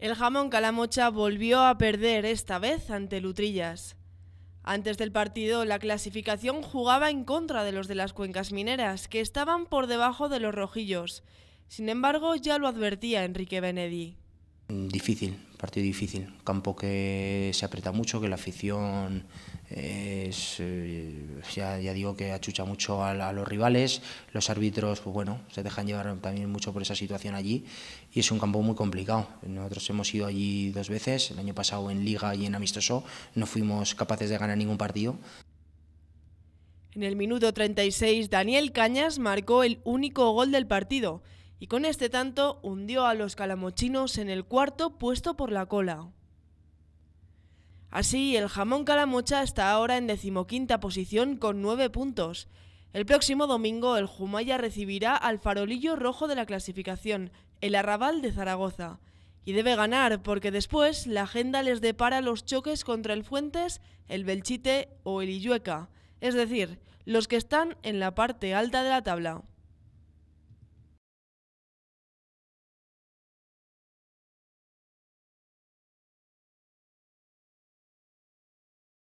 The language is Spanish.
El jamón Calamocha volvió a perder esta vez ante Lutrillas. Antes del partido, la clasificación jugaba en contra de los de las cuencas mineras, que estaban por debajo de los rojillos. Sin embargo, ya lo advertía Enrique Benedi. Difícil, partido difícil, campo que se aprieta mucho, que la afición es, eh, ya, digo que achucha mucho a, los rivales, los árbitros, pues bueno, se dejan llevar también mucho por esa situación allí y es un campo muy complicado. Nosotros hemos ido allí dos veces, el año pasado en Liga y en Amistoso, no fuimos capaces de ganar ningún partido. En el minuto 36, Daniel Cañas marcó el único gol del partido y con este tanto hundió a los calamochinos en el cuarto puesto por la cola. Así, el jamón calamocha está ahora en decimoquinta posición con nueve puntos. El próximo domingo el Jumaya recibirá al farolillo rojo de la clasificación, el Arrabal de Zaragoza. Y debe ganar porque después la agenda les depara los choques contra el Fuentes, el Belchite o el Illueca, es decir, los que están en la parte alta de la tabla.